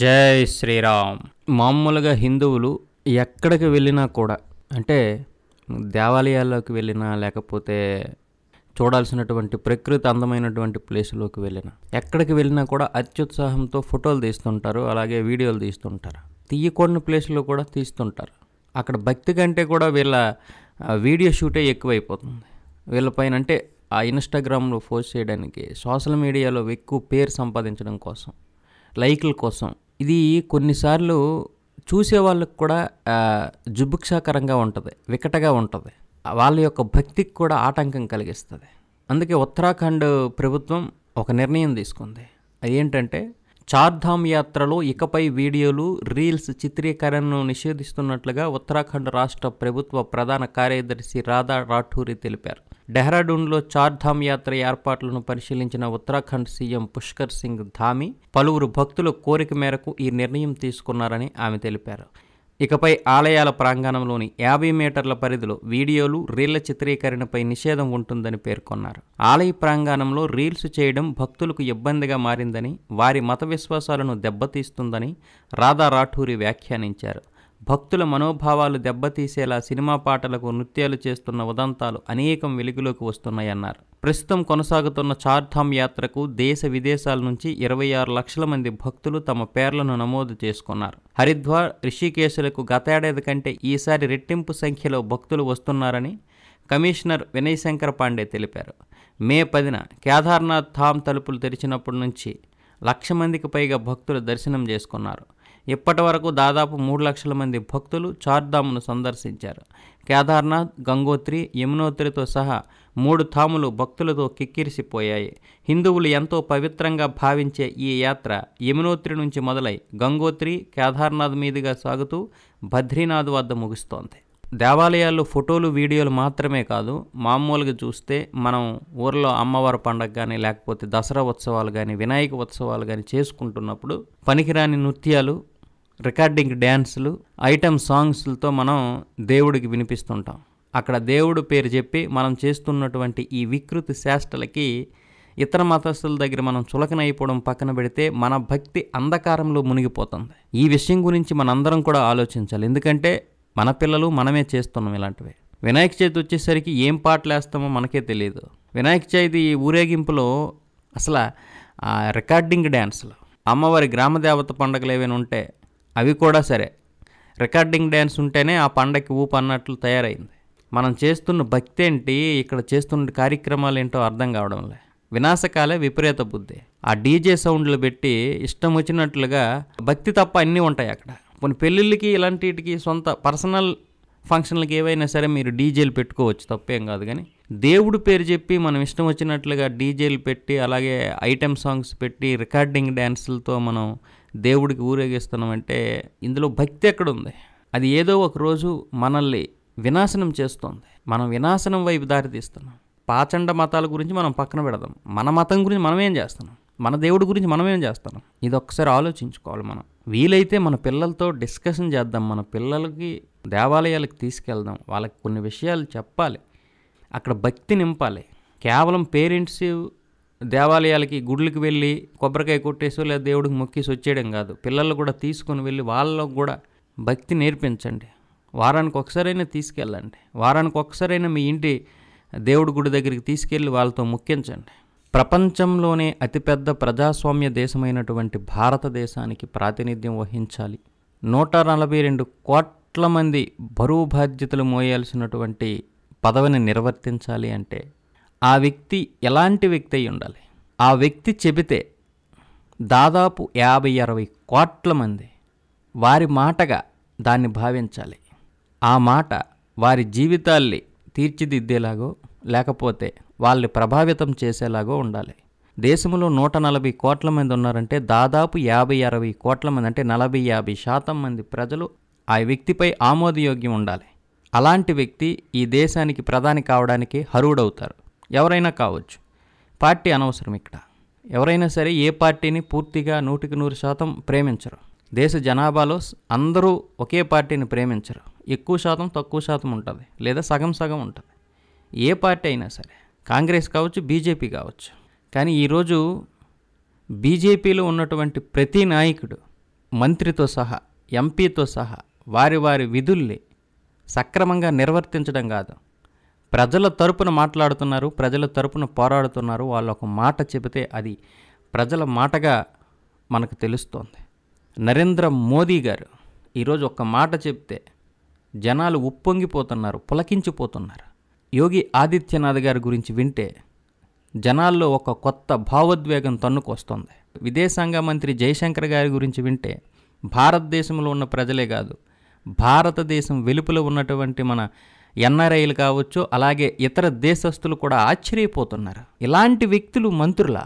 జై శ్రీరామ్ మామూలుగా హిందువులు ఎక్కడికి వెళ్ళినా కూడా అంటే దేవాలయాల్లోకి వెళ్ళినా లేకపోతే చూడాల్సినటువంటి ప్రకృతి అందమైనటువంటి ప్లేసులోకి వెళ్ళినా ఎక్కడికి వెళ్ళినా కూడా అత్యుత్సాహంతో ఫోటోలు తీస్తుంటారు అలాగే వీడియోలు తీస్తుంటారు తీయకూడని ప్లేసులు కూడా తీస్తుంటారు అక్కడ భక్తి కంటే కూడా వీళ్ళ వీడియో షూటే ఎక్కువైపోతుంది వీళ్ళపైన అంటే ఆ ఇన్స్టాగ్రామ్లో పోస్ట్ చేయడానికి సోషల్ మీడియాలో ఎక్కువ పేరు సంపాదించడం కోసం లైకుల కోసం ఇది కొన్నిసార్లు చూసే వాళ్ళకు కూడా జుభుక్షాకరంగా ఉంటుంది వికటగా ఉంటుంది వాళ్ళ యొక్క భక్తికి కూడా ఆటంకం కలిగిస్తుంది అందుకే ఉత్తరాఖండ్ ప్రభుత్వం ఒక నిర్ణయం తీసుకుంది అదేంటంటే చార్ధామ్ యాత్రలో ఇకపై వీడియోలు రీల్స్ చిత్రీకరణను నిషేధిస్తున్నట్లుగా ఉత్తరాఖండ్ రాష్ట్ర ప్రభుత్వ ప్రధాన కార్యదర్శి రాధా రాఠూరి తెలిపారు డెహ్రాడూన్లో చార్ధామ్ యాత్ర ఏర్పాట్లను పరిశీలించిన ఉత్తరాఖండ్ సీఎం పుష్కర్ సింగ్ ధామి పలువురు భక్తుల కోరిక మేరకు ఈ నిర్ణయం తీసుకున్నారని ఆమె తెలిపారు ఇకపై ఆలయాల ప్రాంగణంలోని యాభై మీటర్ల పరిధిలో వీడియోలు రీళ్ల చిత్రీకరణపై నిషేధం ఉంటుందని పేర్కొన్నారు ఆలయ ప్రాంగణంలో రీల్స్ చేయడం భక్తులకు ఇబ్బందిగా మారిందని వారి మత విశ్వాసాలను దెబ్బతీస్తుందని రాధా రాఠూరి వ్యాఖ్యానించారు భక్తుల మనోభావాలు దెబ్బతీసేలా సినిమా పాటలకు నృత్యాలు చేస్తున్న ఉదంతాలు అనేకం వెలుగులోకి వస్తున్నాయన్నారు ప్రస్తుతం కొనసాగుతున్న చార్ధామ్ యాత్రకు దేశ విదేశాల నుంచి ఇరవై ఆరు లక్షల మంది భక్తులు తమ పేర్లను నమోదు చేసుకున్నారు హరిద్వార్ రిషికేశులకు గతేడాది కంటే ఈసారి రెట్టింపు సంఖ్యలో భక్తులు వస్తున్నారని కమిషనర్ వినయ్ శంకర్ పాండే తెలిపారు మే పదిన కేదార్నాథ్ ధామ్ తలుపులు తెరిచినప్పటి నుంచి లక్ష మందికి పైగా భక్తులు దర్శనం చేసుకున్నారు ఇప్పటి వరకు దాదాపు మూడు లక్షల మంది భక్తులు చార్ధామ్ను సందర్శించారు కేదార్నాథ్ గంగోత్రి యమునోత్రితో సహా మూడు థాములు భక్తులతో కిక్కిరిసిపోయాయి హిందువులు ఎంతో పవిత్రంగా భావించే ఈ యాత్ర యమునోత్రి నుంచి మొదలై గంగోత్రి కేదార్నాథ్ మీదుగా సాగుతూ బద్రీనాథ్ వద్ద ముగుస్తోంది దేవాలయాల్లో ఫోటోలు వీడియోలు మాత్రమే కాదు మామూలుగా చూస్తే మనం ఊర్లో అమ్మవారి పండగ కానీ లేకపోతే దసరా ఉత్సవాలు కానీ వినాయక ఉత్సవాలు కానీ చేసుకుంటున్నప్పుడు పనికిరాని నృత్యాలు రికార్డింగ్ డ్యాన్సులు ఐటమ్ సాంగ్స్లతో మనం దేవుడికి వినిపిస్తుంటాం అక్కడ దేవుడు పేరు చెప్పి మనం చేస్తున్నటువంటి ఈ వికృతి శాస్త్రలకి ఇతర మతస్థుల దగ్గర మనం చులకనైపోవడం పక్కన పెడితే మన భక్తి అంధకారంలో మునిగిపోతుంది ఈ విషయం గురించి మనందరం కూడా ఆలోచించాలి ఎందుకంటే మన పిల్లలు మనమే చేస్తున్నాం ఇలాంటివి వినాయక చవితి వచ్చేసరికి ఏం పాటలు వేస్తామో మనకే తెలియదు వినాయక చవితి ఊరేగింపులో అసలు రికార్డింగ్ డ్యాన్సులు అమ్మవారి గ్రామదేవత పండుగలు ఏవైనా ఉంటే అవి కూడా సరే రికార్డింగ్ డ్యాన్స్ ఉంటేనే ఆ పండగకి ఊపు అన్నట్లు తయారైంది మనం చేస్తున్న భక్తి ఏంటి ఇక్కడ చేస్తున్న కార్యక్రమాలు ఏంటో అర్థం కావడంలే వినాశకాలే విపరీత బుద్ధి ఆ డీజే సౌండ్లు పెట్టి ఇష్టం వచ్చినట్లుగా భక్తి తప్ప అన్నీ ఉంటాయి అక్కడ కొన్ని పెళ్ళిళ్ళకి ఇలాంటికి సొంత పర్సనల్ ఫంక్షన్లకి ఏవైనా సరే మీరు డీజేలు పెట్టుకోవచ్చు తప్పేం కాదు కానీ దేవుడు పేరు చెప్పి మనం ఇష్టం వచ్చినట్లుగా డీజేలు పెట్టి అలాగే ఐటెం సాంగ్స్ పెట్టి రికార్డింగ్ డ్యాన్సులతో మనం దేవుడికి ఊరేగిస్తున్నామంటే ఇందులో భక్తి ఎక్కడుంది అది ఏదో ఒక రోజు మనల్ని వినాశనం చేస్తుంది మనం వినాశనం వైపు దారితీస్తున్నాం పాచండ మతాల గురించి మనం పక్కన పెడదాం మన మతం గురించి మనమేం చేస్తున్నాం మన దేవుడి గురించి మనమేం చేస్తున్నాం ఇది ఒక్కసారి ఆలోచించుకోవాలి మనం వీలైతే మన పిల్లలతో డిస్కషన్ చేద్దాం మన పిల్లలకి దేవాలయాలకు తీసుకెళ్దాం వాళ్ళకి కొన్ని విషయాలు చెప్పాలి అక్కడ భక్తి నింపాలి కేవలం పేరెంట్స్ దేవాలయాలకి గుడ్లకి వెళ్ళి కొబ్బరికాయ కొట్టేసో లేదా దేవుడికి మొక్కేసి వచ్చేయడం కాదు పిల్లలు కూడా తీసుకొని వెళ్ళి వాళ్ళకు కూడా భక్తి నేర్పించండి వారానికి ఒకసారైనా తీసుకెళ్ళండి వారానికి ఒకసారైనా మీ ఇంటి దేవుడి గుడి దగ్గరికి తీసుకెళ్ళి వాళ్ళతో ముఖ్యించండి ప్రపంచంలోనే అతిపెద్ద ప్రజాస్వామ్య దేశమైనటువంటి భారతదేశానికి ప్రాతినిధ్యం వహించాలి నూట నలభై రెండు కోట్ల మంది బరువు బాధ్యతలు మోయాల్సినటువంటి పదవిని నిర్వర్తించాలి అంటే ఆ వ్యక్తి ఎలాంటి వ్యక్తి అయి ఉండాలి ఆ వ్యక్తి చెబితే దాదాపు యాభై అరవై కోట్ల మంది వారి మాటగా దాన్ని భావించాలి ఆ మాట వారి జీవితాల్ని తీర్చిదిద్దేలాగో లేకపోతే వాళ్ళని ప్రభావితం చేసేలాగో ఉండాలి దేశంలో నూట నలభై కోట్ల మంది ఉన్నారంటే దాదాపు యాభై అరవై కోట్ల మంది అంటే నలభై యాభై శాతం మంది ప్రజలు ఆ వ్యక్తిపై ఆమోదయోగ్యం ఉండాలి అలాంటి వ్యక్తి ఈ దేశానికి ప్రధాని కావడానికి హరువుడవుతారు ఎవరైనా కావచ్చు పార్టీ అనవసరం ఇక్కడ ఎవరైనా సరే ఏ పార్టీని పూర్తిగా నూటికి నూరు శాతం ప్రేమించరు దేశ జనాభాలో అందరూ ఒకే పార్టీని ప్రేమించరు ఎక్కువ శాతం తక్కువ శాతం ఉంటుంది లేదా సగం సగం ఉంటుంది ఏ పార్టీ అయినా సరే కాంగ్రెస్ కావచ్చు బీజేపీ కావచ్చు కానీ ఈరోజు బీజేపీలో ఉన్నటువంటి ప్రతి నాయకుడు మంత్రితో సహా ఎంపీతో సహా వారి వారి విధుల్ని సక్రమంగా నిర్వర్తించడం కాదు ప్రజల తరపున మాట్లాడుతున్నారు ప్రజల తరపున పోరాడుతున్నారు వాళ్ళు ఒక మాట చెబితే అది ప్రజల మాటగా మనకు తెలుస్తోంది నరేంద్ర మోదీ గారు ఈరోజు ఒక్క మాట చెప్తే జనాలు ఉప్పొంగిపోతున్నారు పులకించిపోతున్నారు యోగి ఆదిత్యనాథ్ గారి గురించి వింటే జనాల్లో ఒక కొత్త భావోద్వేగం తన్నుకొస్తుంది విదేశాంగ మంత్రి జయశంకర్ గారి గురించి వింటే భారతదేశంలో ఉన్న ప్రజలే కాదు భారతదేశం వెలుపల ఉన్నటువంటి మన ఎన్ఆర్ఐలు కావచ్చు అలాగే ఇతర దేశస్తులు కూడా ఆశ్చర్యపోతున్నారు ఇలాంటి వ్యక్తులు మంత్రుల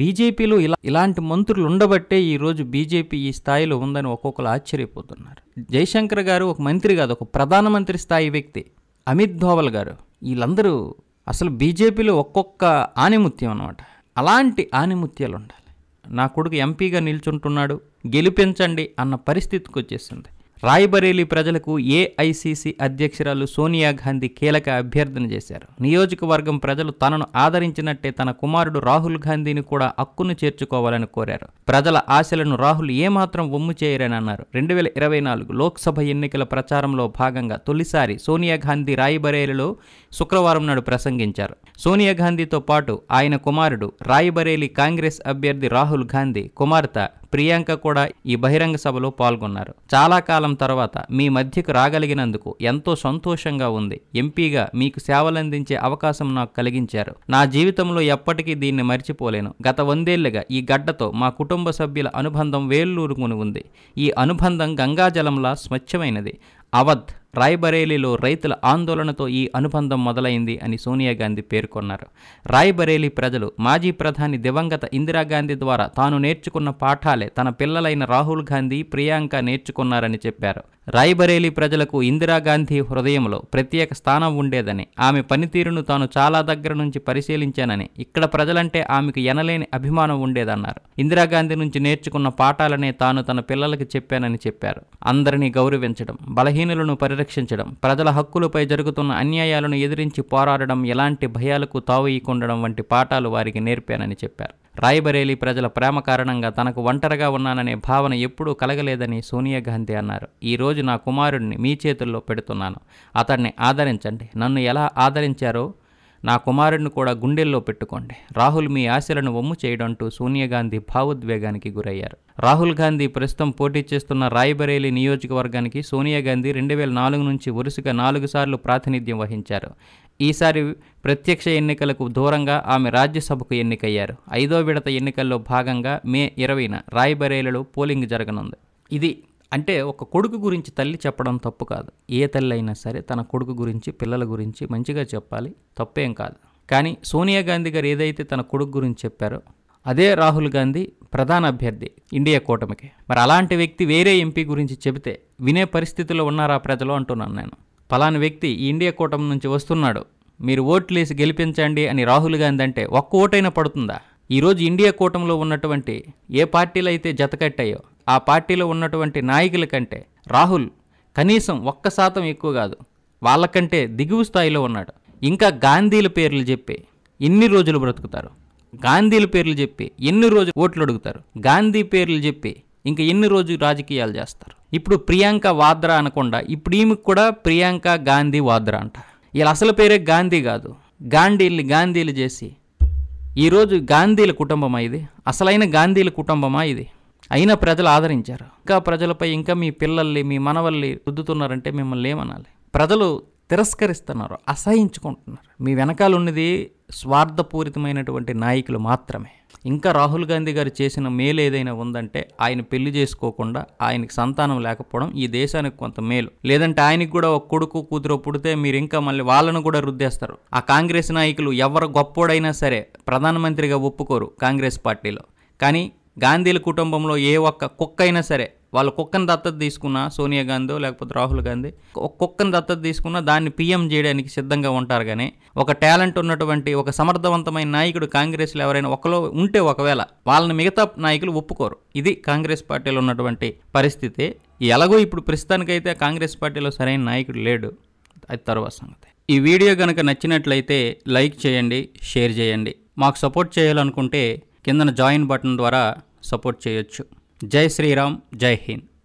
బీజేపీలో ఇలా ఇలాంటి మంత్రులు ఉండబట్టే ఈరోజు బీజేపీ ఈ స్థాయిలో ఉందని ఒక్కొక్కరు ఆశ్చర్యపోతున్నారు జయశంకర్ గారు ఒక మంత్రి కాదు ఒక ప్రధానమంత్రి స్థాయి వ్యక్తి అమిత్ ధోవల్ గారు వీళ్ళందరూ అసలు బీజేపీలో ఒక్కొక్క ఆనిముత్యం అనమాట అలాంటి ఆనిముత్యాలు ఉండాలి నా కొడుకు ఎంపీగా నిల్చుంటున్నాడు గెలిపించండి అన్న పరిస్థితికి వచ్చేసింది రాయ్బరేలీ ప్రజలకు ఏఐసిసి అధ్యక్షురాలు సోనియా గాంధీ కీలక అభ్యర్థన చేశారు నియోజకవర్గం ప్రజలు తనను ఆదరించినట్టే తన కుమారుడు రాహుల్ గాంధీని కూడా హక్కును చేర్చుకోవాలని కోరారు ప్రజల ఆశలను రాహుల్ ఏమాత్రం ఒమ్ము చేయరని అన్నారు రెండు వేల ఇరవై నాలుగు లోక్సభ ఎన్నికల ప్రచారంలో భాగంగా తొలిసారి సోనియా గాంధీ రాయ్బరేలీలో శుక్రవారం నాడు ప్రసంగించారు సోనియా గాంధీతో పాటు ఆయన కుమారుడు రాయ్బరేలీ కాంగ్రెస్ అభ్యర్థి రాహుల్ గాంధీ కుమార్తె ప్రియాంక కూడా ఈ బహిరంగ సభలో పాల్గొన్నారు చాలా కాలం తర్వాత మీ మధ్యకు రాగలిగినందుకు ఎంతో సంతోషంగా ఉంది ఎంపీగా మీకు సేవలందించే అవకాశం నాకు కలిగించారు నా జీవితంలో ఎప్పటికీ దీన్ని మర్చిపోలేను గత వందేళ్లుగా ఈ గడ్డతో మా కుటుంబ సభ్యుల అనుబంధం వేళ్ళూరుకుని ఉంది ఈ అనుబంధం గంగాజలంలా స్వచ్ఛమైనది అవధ్ రాయ్బరేలీలో రైతుల ఆందోళనతో ఈ అనుబంధం మొదలైంది అని సోనియా గాంధీ పేర్కొన్నారు రాయ్బరేలీ ప్రజలు మాజీ ప్రధాని దివంగత ఇందిరాగాంధీ ద్వారా తాను నేర్చుకున్న పాఠాలే తన పిల్లలైన రాహుల్ గాంధీ ప్రియాంక నేర్చుకున్నారని చెప్పారు రాయ్బరేలీ ప్రజలకు ఇందిరాగాంధీ హృదయంలో ప్రత్యేక స్థానం ఉండేదని ఆమె పనితీరును తాను చాలా దగ్గర నుంచి పరిశీలించానని ఇక్కడ ప్రజలంటే ఆమెకు ఎనలేని అభిమానం ఉండేదన్నారు ఇందిరాగాంధీ నుంచి నేర్చుకున్న పాఠాలనే తాను తన పిల్లలకి చెప్పానని చెప్పారు అందరినీ గౌరవించడం బలహీనులను పరిరక్షించడం ప్రజల హక్కులపై జరుగుతున్న అన్యాయాలను ఎదిరించి పోరాడడం ఎలాంటి భయాలకు తావు ఇవ్వకుండడం వంటి పాఠాలు వారికి నేర్పానని చెప్పారు రాయబరేలీ ప్రజల ప్రేమ కారణంగా తనకు ఒంటరిగా ఉన్నాననే భావన ఎప్పుడూ కలగలేదని సోనియా గాంధీ అన్నారు ఈరోజు నా కుమారుడిని మీ చేతుల్లో పెడుతున్నాను అతన్ని ఆదరించండి నన్ను ఎలా ఆదరించారో నా కుమారుడిని కూడా గుండెల్లో పెట్టుకోండి రాహుల్ మీ ఆశలను వమ్ము చేయడంటూ సోనియా గాంధీ భావోద్వేగానికి గురయ్యారు రాహుల్ గాంధీ ప్రస్తుతం పోటీ చేస్తున్న రాయ్బరేలీ నియోజకవర్గానికి సోనియా గాంధీ రెండు వేల నాలుగు నుంచి వరుసగా నాలుగు సార్లు ప్రాతినిధ్యం వహించారు ఈసారి ప్రత్యక్ష ఎన్నికలకు దూరంగా ఆమె రాజ్యసభకు ఎన్నికయ్యారు ఐదో విడత ఎన్నికల్లో భాగంగా మే ఇరవైన రాయబరేలలో పోలింగ్ జరగనుంది ఇది అంటే ఒక కొడుకు గురించి తల్లి చెప్పడం తప్పు కాదు ఏ తల్లి అయినా సరే తన కొడుకు గురించి పిల్లల గురించి మంచిగా చెప్పాలి తప్పేం కాదు కానీ సోనియా గాంధీ గారు ఏదైతే తన కొడుకు గురించి చెప్పారో అదే రాహుల్ గాంధీ ప్రధాన అభ్యర్థి ఇండియా కూటమికి మరి అలాంటి వ్యక్తి వేరే ఎంపీ గురించి చెబితే వినే పరిస్థితిలో ఉన్నారా ప్రజలు అంటున్నాను నేను పలాని వ్యక్తి ఈ ఇండియా కూటమి నుంచి వస్తున్నాడు మీరు ఓట్లేసి గెలిపించండి అని రాహుల్ గాంధీ అంటే ఒక్క ఓటైనా పడుతుందా ఈరోజు ఇండియా కూటమిలో ఉన్నటువంటి ఏ పార్టీలు అయితే జతకట్టాయో ఆ పార్టీలో ఉన్నటువంటి నాయకుల కంటే రాహుల్ కనీసం ఒక్క శాతం ఎక్కువ కాదు వాళ్ళకంటే దిగువ స్థాయిలో ఉన్నాడు ఇంకా గాంధీల పేర్లు చెప్పి ఎన్ని రోజులు బ్రతుకుతారు గాంధీల పేర్లు చెప్పి ఎన్ని రోజులు ఓట్లు అడుగుతారు గాంధీ పేర్లు చెప్పి ఇంకా ఎన్ని రోజులు రాజకీయాలు చేస్తారు ఇప్పుడు ప్రియాంక వాద్రా అనకుండా ఇప్పుడు ఈమె కూడా ప్రియాంక గాంధీ వాద్రా అంట వీళ్ళ అసలు పేరే గాంధీ కాదు గాంధీల్ని గాంధీలు చేసి ఈరోజు గాంధీల కుటుంబమా ఇది అసలైన గాంధీల కుటుంబమా ఇది అయినా ప్రజలు ఆదరించారు ఇంకా ప్రజలపై ఇంకా మీ పిల్లల్ని మీ మనవల్ని రుద్దుతున్నారంటే మిమ్మల్ని ఏమనాలి ప్రజలు తిరస్కరిస్తున్నారు అసహించుకుంటున్నారు మీ వెనకాల ఉన్నది స్వార్థపూరితమైనటువంటి నాయకులు మాత్రమే ఇంకా రాహుల్ గాంధీ గారు చేసిన మేలు ఏదైనా ఉందంటే ఆయన పెళ్లి చేసుకోకుండా ఆయనకి సంతానం లేకపోవడం ఈ దేశానికి కొంత మేలు లేదంటే ఆయనకి కూడా ఒక కొడుకు కూతురు పుడితే మీరు ఇంకా మళ్ళీ వాళ్ళను కూడా రుద్దేస్తారు ఆ కాంగ్రెస్ నాయకులు ఎవరు గొప్పోడైనా సరే ప్రధానమంత్రిగా ఒప్పుకోరు కాంగ్రెస్ పార్టీలో కానీ గాంధీల కుటుంబంలో ఏ ఒక్క కుక్క అయినా సరే వాళ్ళ కుక్కను దత్తత తీసుకున్న సోనియా గాంధీ లేకపోతే రాహుల్ గాంధీ ఒక కుక్కను దత్తత తీసుకున్న దాన్ని పీఎం చేయడానికి సిద్ధంగా ఉంటారు కానీ ఒక టాలెంట్ ఉన్నటువంటి ఒక సమర్థవంతమైన నాయకుడు కాంగ్రెస్లో ఎవరైనా ఒకలో ఉంటే ఒకవేళ వాళ్ళని మిగతా నాయకులు ఒప్పుకోరు ఇది కాంగ్రెస్ పార్టీలో ఉన్నటువంటి పరిస్థితి ఎలాగో ఇప్పుడు ప్రస్తుతానికైతే కాంగ్రెస్ పార్టీలో సరైన నాయకుడు లేడు అది తర్వాత సంగతి ఈ వీడియో కనుక నచ్చినట్లయితే లైక్ చేయండి షేర్ చేయండి మాకు సపోర్ట్ చేయాలనుకుంటే కిందన జాయిన్ బటన్ ద్వారా సపోర్ట్ చేయొచ్చు जय श्री राम जय हिंद